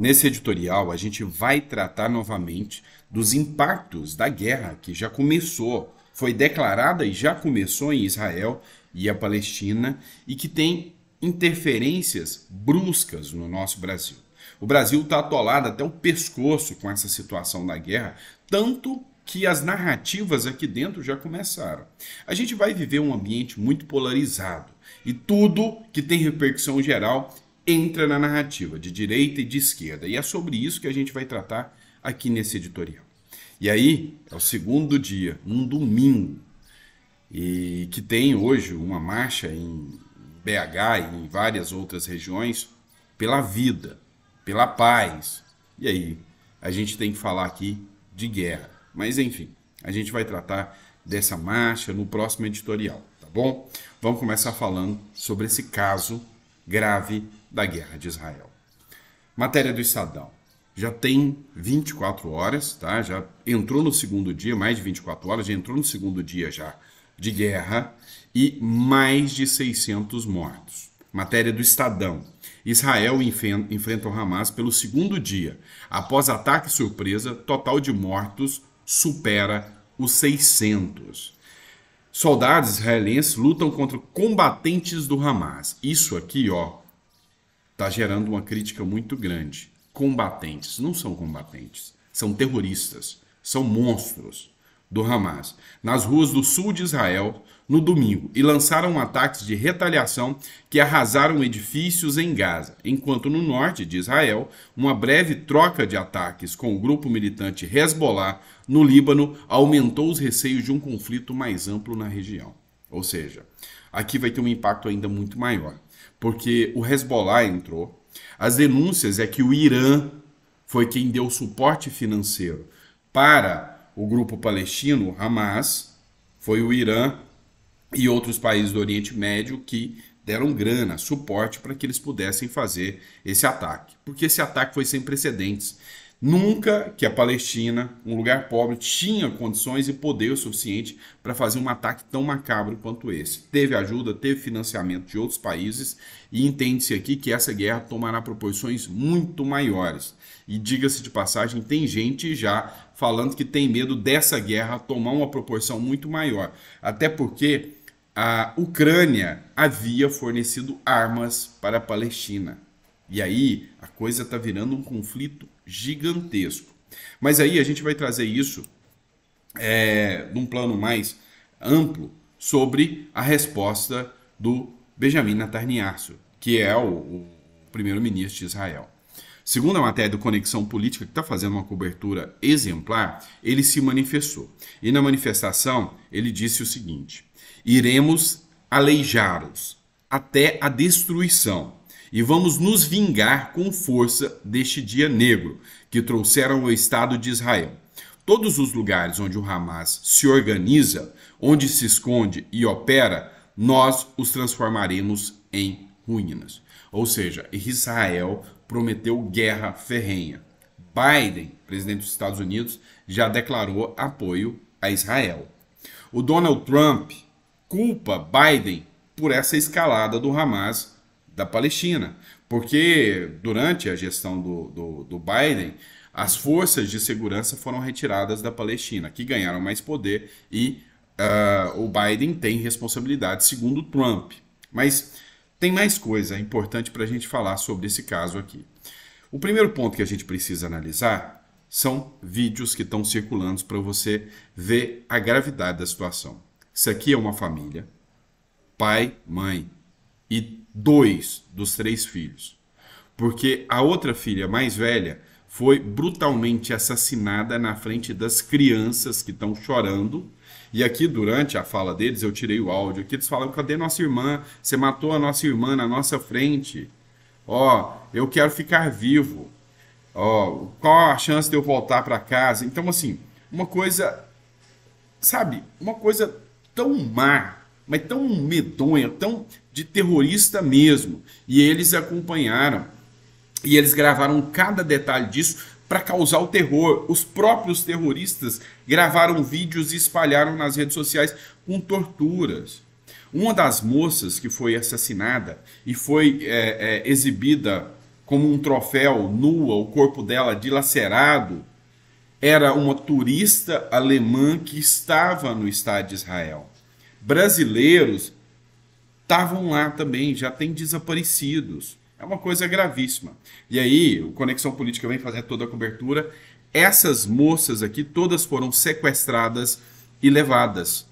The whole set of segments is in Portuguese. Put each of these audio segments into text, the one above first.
Nesse editorial, a gente vai tratar novamente dos impactos da guerra que já começou, foi declarada e já começou em Israel e a Palestina e que tem interferências bruscas no nosso Brasil. O Brasil está atolado até o pescoço com essa situação da guerra, tanto que as narrativas aqui dentro já começaram. A gente vai viver um ambiente muito polarizado e tudo que tem repercussão geral entra na narrativa de direita e de esquerda. E é sobre isso que a gente vai tratar aqui nesse editorial. E aí, é o segundo dia, um domingo, e que tem hoje uma marcha em BH e em várias outras regiões pela vida, pela paz. E aí, a gente tem que falar aqui de guerra. Mas enfim, a gente vai tratar dessa marcha no próximo editorial, tá bom? Vamos começar falando sobre esse caso grave da guerra de Israel. Matéria do Estadão. Já tem 24 horas, tá? Já entrou no segundo dia, mais de 24 horas, já entrou no segundo dia já de guerra e mais de 600 mortos. Matéria do Estadão. Israel enfrenta o Hamas pelo segundo dia. Após ataque surpresa, total de mortos supera os 600. Soldados israelenses lutam contra combatentes do Hamas. Isso aqui, ó, está gerando uma crítica muito grande. Combatentes não são combatentes, são terroristas, são monstros do Hamas nas ruas do sul de Israel no domingo e lançaram ataques de retaliação que arrasaram edifícios em Gaza, enquanto no norte de Israel, uma breve troca de ataques com o grupo militante Hezbollah no Líbano aumentou os receios de um conflito mais amplo na região. Ou seja, aqui vai ter um impacto ainda muito maior porque o Hezbollah entrou. As denúncias é que o Irã foi quem deu suporte financeiro para o grupo palestino Hamas, foi o Irã e outros países do Oriente Médio que deram grana, suporte para que eles pudessem fazer esse ataque, porque esse ataque foi sem precedentes. Nunca que a Palestina, um lugar pobre, tinha condições e poder o suficiente para fazer um ataque tão macabro quanto esse. Teve ajuda, teve financiamento de outros países e entende-se aqui que essa guerra tomará proporções muito maiores. E diga-se de passagem, tem gente já falando que tem medo dessa guerra tomar uma proporção muito maior. Até porque a Ucrânia havia fornecido armas para a Palestina. E aí a coisa está virando um conflito gigantesco. Mas aí a gente vai trazer isso é, num plano mais amplo sobre a resposta do Benjamin Netanyahu, que é o, o primeiro-ministro de Israel. Segundo a matéria do Conexão Política, que está fazendo uma cobertura exemplar, ele se manifestou. E na manifestação, ele disse o seguinte: iremos aleijá-los até a destruição e vamos nos vingar com força deste dia negro que trouxeram ao Estado de Israel. Todos os lugares onde o Hamas se organiza, onde se esconde e opera, nós os transformaremos em ruínas. Ou seja, Israel prometeu guerra ferrenha. Biden, presidente dos Estados Unidos, já declarou apoio a Israel. O Donald Trump culpa Biden por essa escalada do Hamas da Palestina, porque durante a gestão do, do, do Biden, as forças de segurança foram retiradas da Palestina, que ganharam mais poder e uh, o Biden tem responsabilidade, segundo Trump. Mas tem mais coisa importante para a gente falar sobre esse caso aqui. O primeiro ponto que a gente precisa analisar são vídeos que estão circulando para você ver a gravidade da situação. Isso aqui é uma família, pai, mãe e dois dos três filhos, porque a outra filha mais velha foi brutalmente assassinada na frente das crianças que estão chorando. E aqui, durante a fala deles, eu tirei o áudio. Aqui eles falam: cadê nossa irmã? Você matou a nossa irmã na nossa frente. Ó, oh, eu quero ficar vivo. Ó, oh, qual a chance de eu voltar para casa? Então, assim, uma coisa, sabe, uma coisa tão má mas tão medonha, tão de terrorista mesmo. E eles acompanharam e eles gravaram cada detalhe disso para causar o terror. Os próprios terroristas gravaram vídeos e espalharam nas redes sociais com torturas. Uma das moças que foi assassinada e foi é, é, exibida como um troféu nua, o corpo dela dilacerado, era uma turista alemã que estava no Estado de Israel brasileiros estavam lá também, já tem desaparecidos. É uma coisa gravíssima. E aí, o Conexão Política vem fazer toda a cobertura. Essas moças aqui todas foram sequestradas e levadas.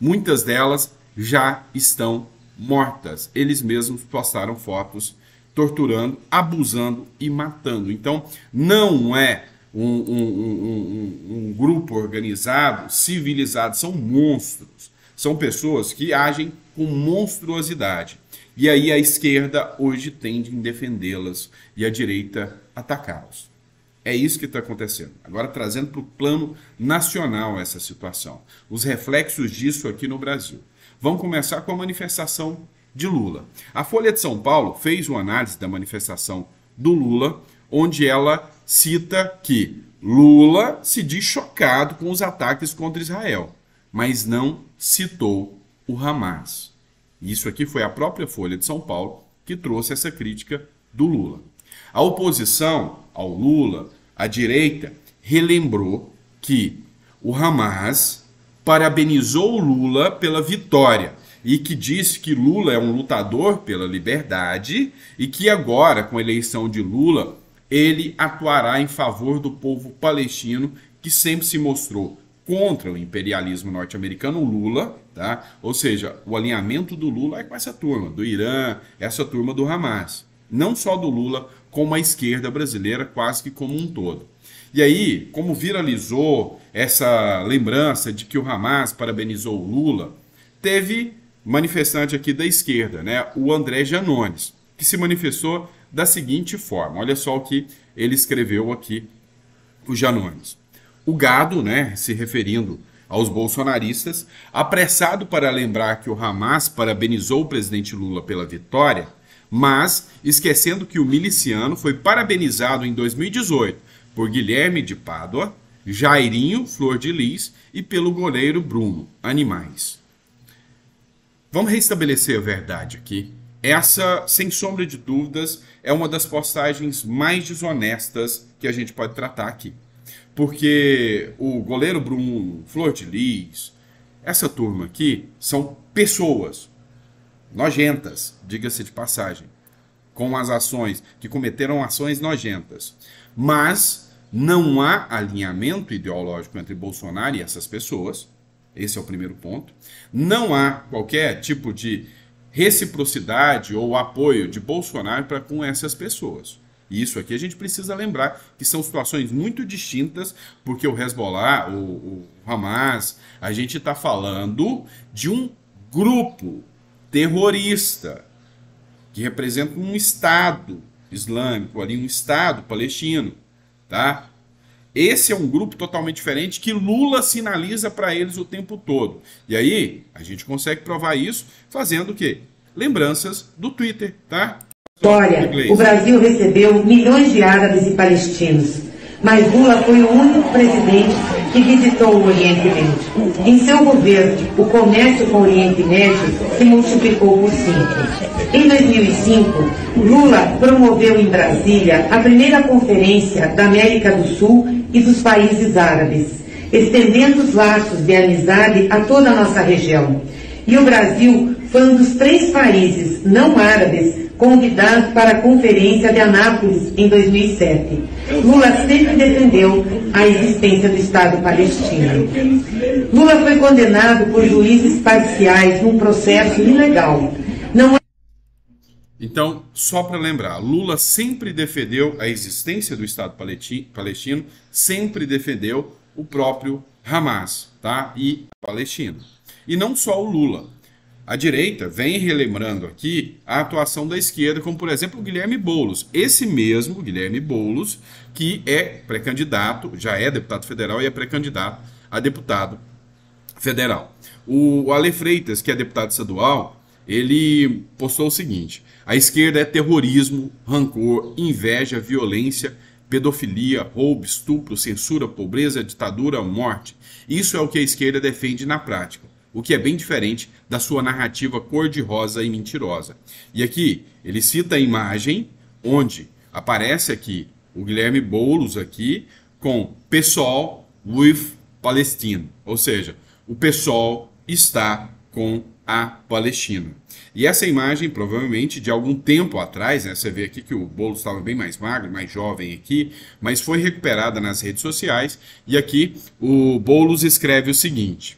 Muitas delas já estão mortas. Eles mesmos postaram fotos torturando, abusando e matando. Então, não é um, um, um, um grupo organizado, civilizado, são monstros. São pessoas que agem com monstruosidade. E aí a esquerda hoje tende em defendê-las e a direita atacá-los. É isso que está acontecendo. Agora trazendo para o plano nacional essa situação, os reflexos disso aqui no Brasil. Vamos começar com a manifestação de Lula. A Folha de São Paulo fez uma análise da manifestação do Lula, onde ela cita que Lula se diz chocado com os ataques contra Israel, mas não citou o Hamas. Isso aqui foi a própria Folha de São Paulo que trouxe essa crítica do Lula. A oposição ao Lula, a direita, relembrou que o Hamas parabenizou o Lula pela vitória e que disse que Lula é um lutador pela liberdade e que agora, com a eleição de Lula, ele atuará em favor do povo palestino que sempre se mostrou contra o imperialismo norte-americano, o Lula, tá? Ou seja, o alinhamento do Lula é com essa turma, do Irã, essa turma do Hamas. Não só do Lula, como a esquerda brasileira, quase que como um todo. E aí, como viralizou essa lembrança de que o Hamas parabenizou o Lula, teve manifestante aqui da esquerda, né? O André Janones, que se manifestou da seguinte forma. Olha só o que ele escreveu aqui, o Janones o gado, né, se referindo aos bolsonaristas, apressado para lembrar que o Hamas parabenizou o presidente Lula pela vitória, mas esquecendo que o miliciano foi parabenizado em 2018 por Guilherme de Pádua, Jairinho Flor de Lis e pelo goleiro Bruno Animais. Vamos restabelecer a verdade aqui. Essa, sem sombra de dúvidas, é uma das postagens mais desonestas que a gente pode tratar aqui porque o goleiro Bruno, Flor de Lis, essa turma aqui são pessoas nojentas, diga-se de passagem, com as ações, que cometeram ações nojentas. Mas não há alinhamento ideológico entre Bolsonaro e essas pessoas. Esse é o primeiro ponto. Não há qualquer tipo de reciprocidade ou apoio de Bolsonaro para com essas pessoas. Isso aqui a gente precisa lembrar que são situações muito distintas, porque o Hezbollah, o, o Hamas, a gente está falando de um grupo terrorista que representa um Estado islâmico, ali um Estado palestino, tá? Esse é um grupo totalmente diferente que Lula sinaliza para eles o tempo todo. E aí, a gente consegue provar isso fazendo o quê? Lembranças do Twitter, tá? História, o Brasil recebeu milhões de árabes e palestinos, mas Lula foi o único presidente que visitou o Oriente Médio. Em seu governo, o comércio com o Oriente Médio se multiplicou por cinco. Em 2005, Lula promoveu em Brasília a primeira conferência da América do Sul e dos países árabes, estendendo os laços de amizade a toda a nossa região. E o Brasil foi um dos três países não árabes convidado para a Conferência de Anápolis em 2007. Lula sempre defendeu a existência do Estado palestino. Lula foi condenado por juízes parciais num processo ilegal. Não é então, só para lembrar, Lula sempre defendeu a existência do Estado palestino, sempre defendeu o próprio Hamas tá? e a Palestina. E não só o Lula. A direita vem relembrando aqui a atuação da esquerda, como por exemplo o Guilherme Boulos. Esse mesmo Guilherme Boulos, que é pré-candidato, já é deputado federal e é pré-candidato a deputado federal. O Ale Freitas, que é deputado estadual, ele postou o seguinte: a esquerda é terrorismo, rancor, inveja, violência, pedofilia, roubo, estupro, censura, pobreza, ditadura, morte. Isso é o que a esquerda defende na prática o que é bem diferente da sua narrativa cor-de-rosa e mentirosa. E aqui ele cita a imagem onde aparece aqui o Guilherme Boulos aqui com pessoal with Palestine, ou seja, o pessoal está com a Palestina. E essa imagem, provavelmente de algum tempo atrás, né, você vê aqui que o Boulos estava bem mais magro, mais jovem aqui, mas foi recuperada nas redes sociais. E aqui o Boulos escreve o seguinte: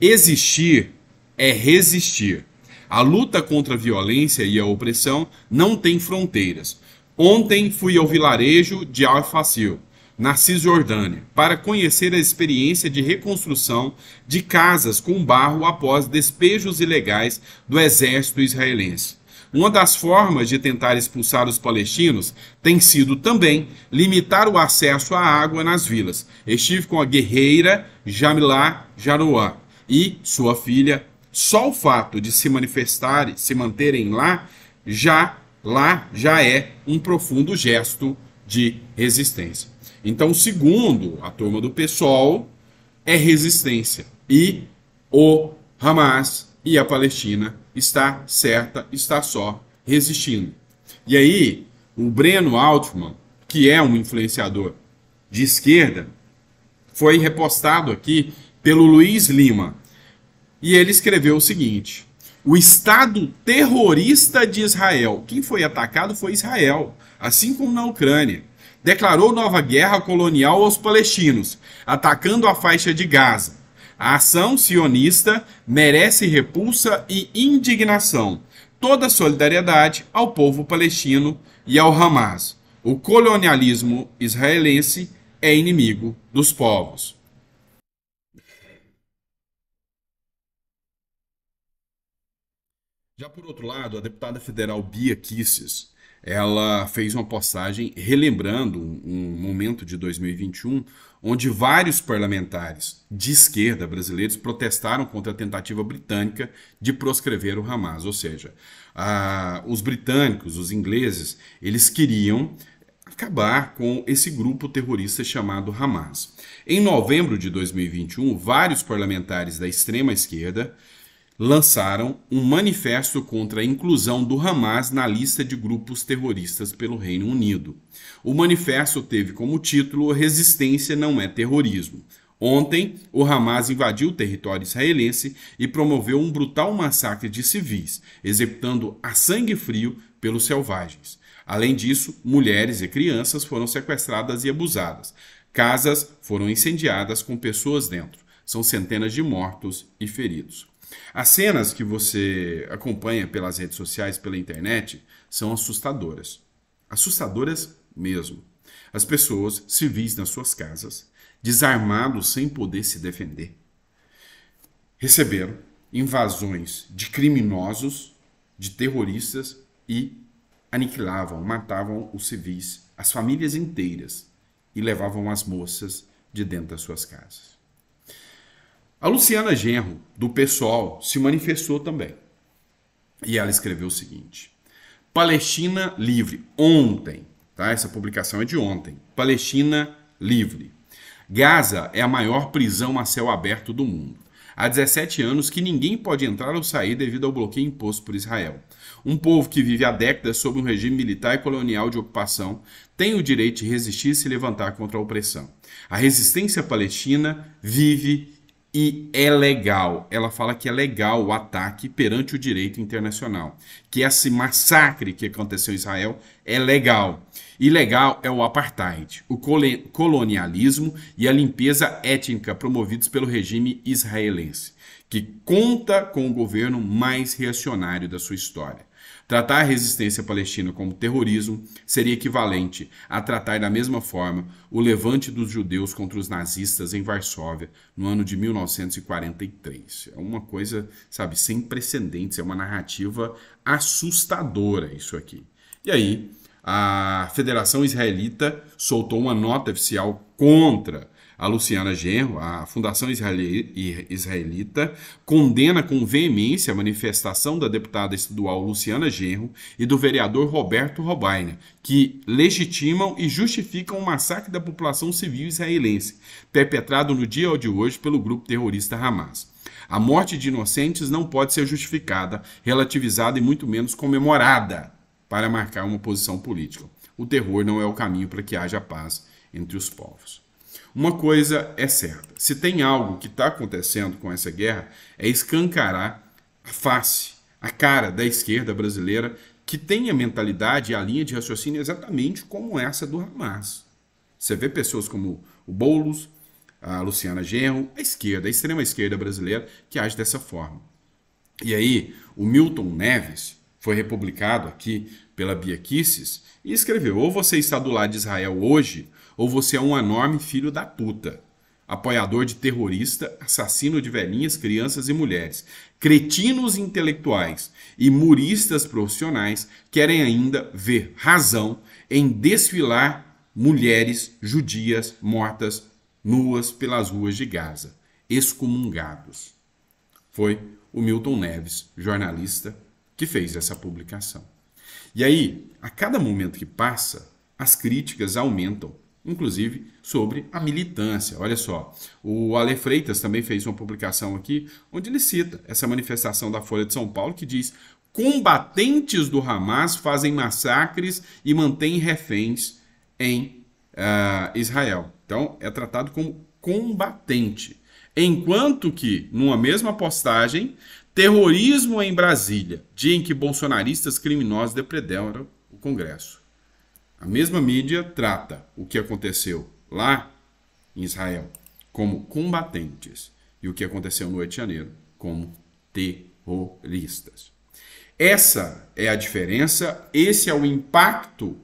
Existir é resistir. A luta contra a violência e a opressão não tem fronteiras. Ontem fui ao vilarejo de Al-Fassil, na Cisjordânia, para conhecer a experiência de reconstrução de casas com barro após despejos ilegais do exército israelense. Uma das formas de tentar expulsar os palestinos tem sido também limitar o acesso à água nas vilas. Estive com a guerreira Jamila Jaroa, e sua filha, só o fato de se manifestarem, se manterem lá, já lá já é um profundo gesto de resistência. Então, segundo a turma do PSOL, é resistência. E o Hamas e a Palestina está certa, está só resistindo. E aí, o Breno Altman, que é um influenciador de esquerda, foi repostado aqui pelo Luiz Lima. E ele escreveu o seguinte: O Estado terrorista de Israel. Quem foi atacado foi Israel, assim como na Ucrânia. Declarou nova guerra colonial aos palestinos, atacando a faixa de Gaza. A ação sionista merece repulsa e indignação, toda solidariedade ao povo palestino e ao Hamas. O colonialismo israelense é inimigo dos povos. Já por outro lado, a deputada federal Bia Kisses, ela fez uma postagem relembrando um momento de 2021 onde vários parlamentares de esquerda brasileiros protestaram contra a tentativa britânica de proscrever o Hamas, ou seja, a, os britânicos, os ingleses, eles queriam acabar com esse grupo terrorista chamado Hamas. Em novembro de 2021, vários parlamentares da extrema esquerda lançaram um manifesto contra a inclusão do Hamas na lista de grupos terroristas pelo Reino Unido. O manifesto teve como título Resistência não é terrorismo. Ontem, o Hamas invadiu o território israelense e promoveu um brutal massacre de civis, executando a sangue frio pelos selvagens. Além disso, mulheres e crianças foram sequestradas e abusadas. Casas foram incendiadas com pessoas dentro. São centenas de mortos e feridos. As cenas que você acompanha pelas redes sociais, pela internet, são assustadoras. Assustadoras mesmo. As pessoas civis nas suas casas, desarmados sem poder se defender, receberam invasões de criminosos, de terroristas e aniquilavam, matavam os civis, as famílias inteiras e levavam as moças de dentro das suas casas. A Luciana Genro, do pessoal se manifestou também. E ela escreveu o seguinte: Palestina livre. Ontem, tá? Essa publicação é de ontem. Palestina livre. Gaza é a maior prisão a céu aberto do mundo. Há 17 anos que ninguém pode entrar ou sair devido ao bloqueio imposto por Israel. Um povo que vive há décadas sob um regime militar e colonial de ocupação tem o direito de resistir e se levantar contra a opressão. A resistência palestina vive e é legal. Ela fala que é legal o ataque perante o direito internacional, que esse massacre que aconteceu em Israel é legal. Ilegal é o apartheid, o colonialismo e a limpeza étnica promovidos pelo regime israelense, que conta com o governo mais reacionário da sua história. Tratar a resistência palestina como terrorismo seria equivalente a tratar da mesma forma o levante dos judeus contra os nazistas em Varsóvia no ano de 1943. É uma coisa, sabe, sem precedentes, é uma narrativa assustadora isso aqui. E aí, a Federação Israelita soltou uma nota oficial contra a Luciana Genro, a Fundação Israelita, condena com veemência a manifestação da deputada estadual Luciana Genro e do vereador Roberto Robaina, que legitimam e justificam o massacre da população civil israelense, perpetrado no dia de hoje pelo grupo terrorista Hamas. A morte de inocentes não pode ser justificada, relativizada e muito menos comemorada para marcar uma posição política. O terror não é o caminho para que haja paz entre os povos. Uma coisa é certa: se tem algo que está acontecendo com essa guerra, é escancarar a face, a cara da esquerda brasileira que tem a mentalidade e a linha de raciocínio exatamente como essa do Hamas. Você vê pessoas como o Boulos, a Luciana Genro, a esquerda, a extrema esquerda brasileira, que age dessa forma. E aí, o Milton Neves foi republicado aqui pela Bia Kisses e escreveu: ou você está do lado de Israel hoje, ou você é um enorme filho da puta. Apoiador de terrorista, assassino de velhinhas, crianças e mulheres, cretinos intelectuais e muristas profissionais querem ainda ver razão em desfilar mulheres judias mortas nuas pelas ruas de Gaza, excomungados. Foi o Milton Neves, jornalista, que fez essa publicação. E aí, a cada momento que passa, as críticas aumentam inclusive sobre a militância. Olha só, o Ale Freitas também fez uma publicação aqui onde ele cita essa manifestação da Folha de São Paulo que diz: combatentes do Hamas fazem massacres e mantêm reféns em uh, Israel. Então é tratado como combatente. Enquanto que, numa mesma postagem, terrorismo em Brasília, dia em que bolsonaristas criminosos depredaram o Congresso. A mesma mídia trata o que aconteceu lá em Israel como combatentes e o que aconteceu no 8 de janeiro como terroristas. Essa é a diferença, esse é o impacto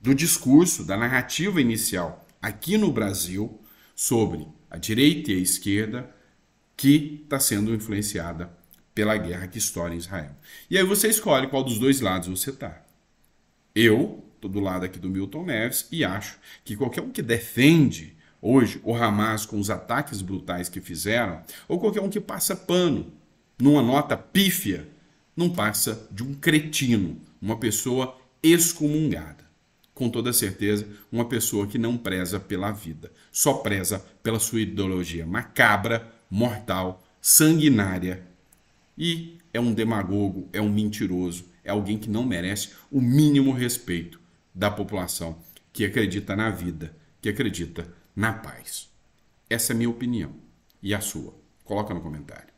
do discurso, da narrativa inicial aqui no Brasil sobre a direita e a esquerda que está sendo influenciada pela guerra que estoura em Israel. E aí você escolhe qual dos dois lados você está. Eu do lado aqui do Milton Neves e acho que qualquer um que defende hoje o Hamas com os ataques brutais que fizeram, ou qualquer um que passa pano numa nota pífia, não passa de um cretino, uma pessoa excomungada. Com toda certeza, uma pessoa que não preza pela vida, só preza pela sua ideologia macabra, mortal, sanguinária e é um demagogo, é um mentiroso, é alguém que não merece o mínimo respeito da população que acredita na vida, que acredita na paz. Essa é a minha opinião. E a sua? Coloca no comentário.